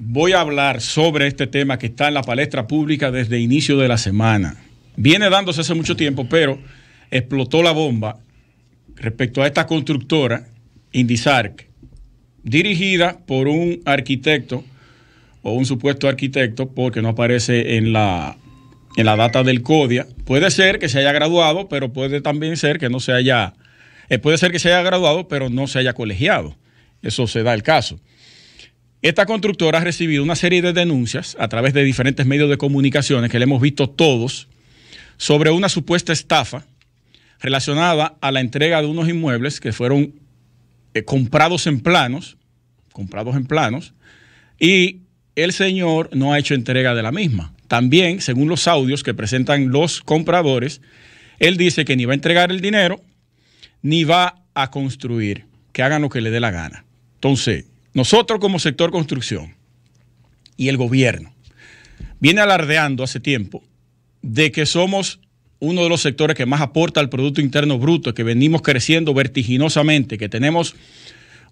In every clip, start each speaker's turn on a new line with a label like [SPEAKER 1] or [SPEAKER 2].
[SPEAKER 1] voy a hablar sobre este tema que está en la palestra pública desde inicio de la semana. Viene dándose hace mucho tiempo, pero explotó la bomba respecto a esta constructora, Indisarc, dirigida por un arquitecto o un supuesto arquitecto, porque no aparece en la, en la data del CODIA. Puede ser que se haya graduado, pero puede también ser que no se haya, eh, puede ser que se haya graduado, pero no se haya colegiado. Eso se da el caso. Esta constructora ha recibido una serie de denuncias a través de diferentes medios de comunicaciones que le hemos visto todos sobre una supuesta estafa relacionada a la entrega de unos inmuebles que fueron eh, comprados en planos, comprados en planos, y el señor no ha hecho entrega de la misma. También, según los audios que presentan los compradores, él dice que ni va a entregar el dinero, ni va a construir, que hagan lo que le dé la gana. Entonces, nosotros como sector construcción y el gobierno viene alardeando hace tiempo de que somos uno de los sectores que más aporta al Producto Interno Bruto, que venimos creciendo vertiginosamente, que tenemos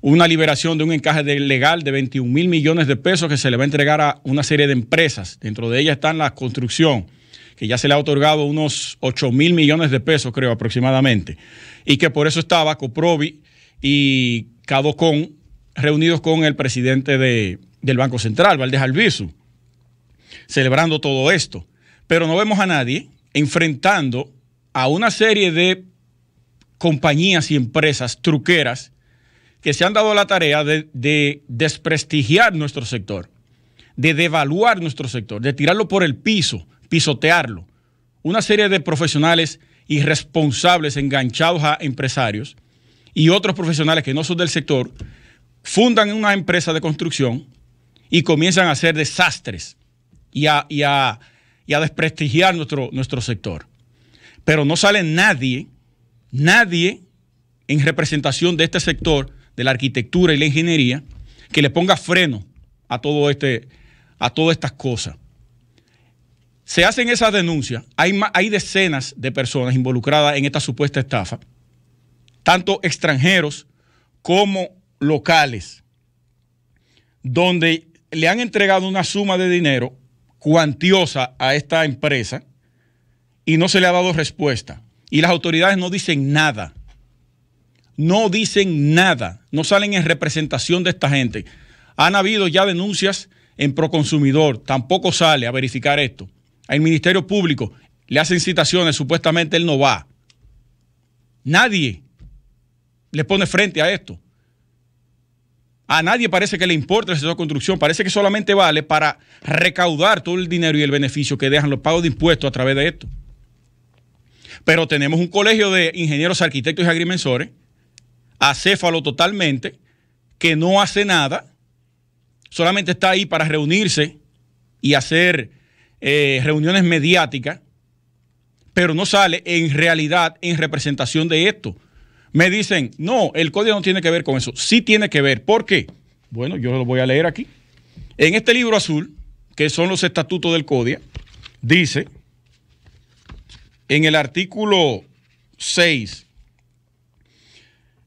[SPEAKER 1] una liberación de un encaje legal de 21 mil millones de pesos que se le va a entregar a una serie de empresas. Dentro de ellas están la construcción, que ya se le ha otorgado unos 8 mil millones de pesos, creo, aproximadamente. Y que por eso estaba Coprovi y Cadocon reunidos con el presidente del Banco Central, ...Valdez Albizu, celebrando todo esto. Pero no vemos a nadie enfrentando a una serie de compañías y empresas truqueras que se han dado la tarea de desprestigiar nuestro sector, de devaluar nuestro sector, de tirarlo por el piso, pisotearlo. Una serie de profesionales irresponsables enganchados a empresarios y otros profesionales que no son del sector fundan una empresa de construcción y comienzan a hacer desastres y a, desprestigiar nuestro, nuestro sector. Pero no sale nadie, nadie en representación de este sector, de la arquitectura y la ingeniería, que le ponga freno a, todo este, a todas estas cosas. Se hacen esas denuncias, hay, hay decenas de personas involucradas en esta supuesta estafa, tanto extranjeros como locales donde le han entregado una suma de dinero cuantiosa a esta empresa y no se le ha dado respuesta. Y las autoridades no dicen nada. No dicen nada. No salen en representación de esta gente. Han habido ya denuncias en Proconsumidor. Tampoco sale a verificar esto. Al Ministerio Público le hacen citaciones. Supuestamente él no va. Nadie le pone frente a esto. A nadie parece que le importa el sector construcción, parece que solamente vale para recaudar todo el dinero y el beneficio que dejan los pagos de impuestos a través de esto. Pero tenemos un colegio de ingenieros, arquitectos y agrimensores, acéfalo totalmente, que no hace nada, solamente está ahí para reunirse y hacer eh, reuniones mediáticas, pero no sale en realidad en representación de esto me dicen, no, el código no tiene que ver con eso. Sí tiene que ver. ¿Por qué? Bueno, yo lo voy a leer aquí. En este libro azul, que son los estatutos del CODIA, dice en el artículo 6,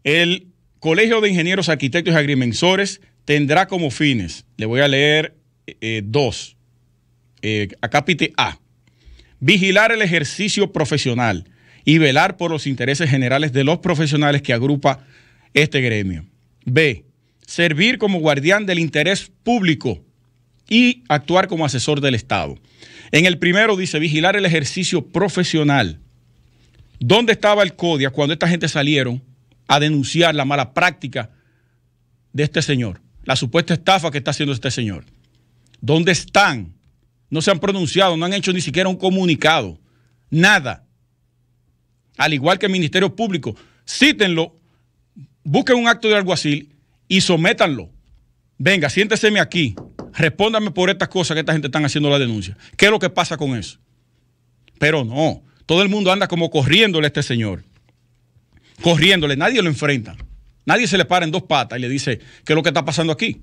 [SPEAKER 1] el Colegio de Ingenieros, Arquitectos y Agrimensores tendrá como fines, le voy a leer eh, eh, dos, a eh, acápite A, vigilar el ejercicio profesional y velar por los intereses generales de los profesionales que agrupa este gremio. B. Servir como guardián del interés público y actuar como asesor del Estado. En el primero dice vigilar el ejercicio profesional. ¿Dónde estaba el CODIA cuando esta gente salieron a denunciar la mala práctica de este señor? La supuesta estafa que está haciendo este señor. ¿Dónde están? No se han pronunciado, no han hecho ni siquiera un comunicado. Nada al igual que el Ministerio Público, cítenlo, busquen un acto de alguacil y sométanlo. Venga, siénteseme aquí, respóndame por estas cosas que esta gente están haciendo la denuncia. ¿Qué es lo que pasa con eso? Pero no, todo el mundo anda como corriéndole a este señor. Corriéndole, nadie lo enfrenta. Nadie se le para en dos patas y le dice, ¿qué es lo que está pasando aquí?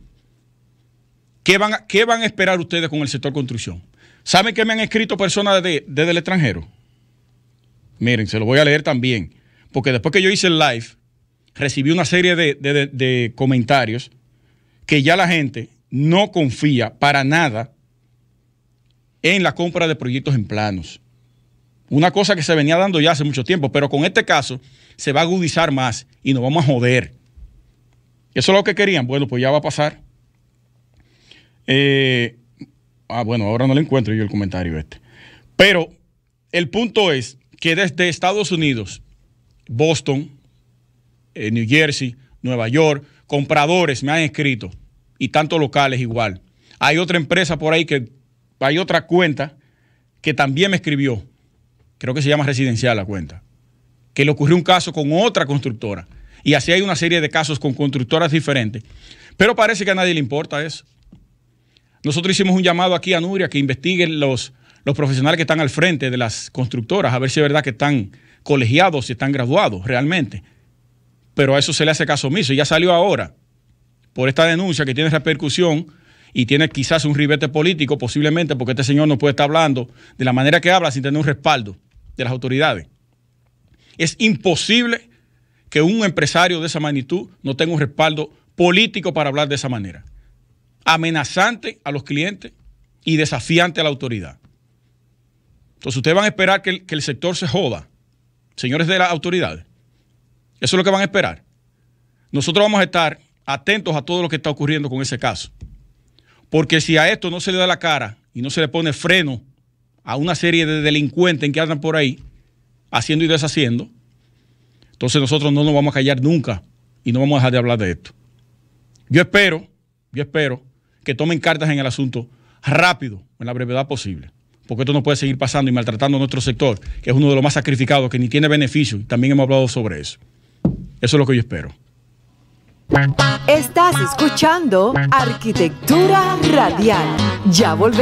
[SPEAKER 1] ¿Qué van, a, van a esperar ustedes con el sector construcción? ¿Saben que me han escrito personas desde el extranjero? Miren, se lo voy a leer también. Porque después que yo hice el live, recibí una serie de, comentarios que ya la gente no confía para nada en la compra de proyectos en planos. Una cosa que se venía dando ya hace mucho tiempo, pero con este caso se va a agudizar más y nos vamos a joder. ¿Eso es lo que querían? Bueno, pues ya va a pasar. Eh, ah, bueno, ahora no le encuentro yo el comentario este. Pero el punto es que desde Estados Unidos, Boston, eh, New Jersey, Nueva York, compradores me han escrito y tantos locales igual. Hay otra empresa por ahí que, hay otra cuenta que también me escribió, creo que se llama Residencial la cuenta, que le ocurrió un caso con otra constructora. Y así hay una serie de casos con constructoras diferentes. Pero parece que a nadie le importa eso. Nosotros hicimos un llamado aquí a Nuria que investigue los, los profesionales que están al frente de las constructoras, a ver si es verdad que están colegiados, si están graduados realmente. Pero a eso se le hace caso omiso y ya salió ahora por esta denuncia que tiene repercusión y tiene quizás un ribete político, posiblemente porque este señor no puede estar hablando de la manera que habla sin tener un respaldo de las autoridades. Es imposible que un empresario de esa magnitud no tenga un respaldo político para hablar de esa manera. Amenazante a los clientes y desafiante a la autoridad. Entonces ustedes van a esperar que el, sector se joda, señores de las autoridades. Eso es lo que van a esperar. Nosotros vamos a estar atentos a todo lo que está ocurriendo con ese caso. Porque si a esto no se le da la cara y no se le pone freno a una serie de delincuentes que andan por ahí, haciendo y deshaciendo, entonces nosotros no nos vamos a callar nunca y no vamos a dejar de hablar de esto. Yo espero, yo espero que tomen cartas en el asunto rápido, en la brevedad posible porque esto no puede seguir pasando y maltratando a nuestro sector, que es uno de los más sacrificados, que ni tiene beneficio. También hemos hablado sobre eso. Eso es lo que yo espero. Estás escuchando Arquitectura Radial. Ya volvemos.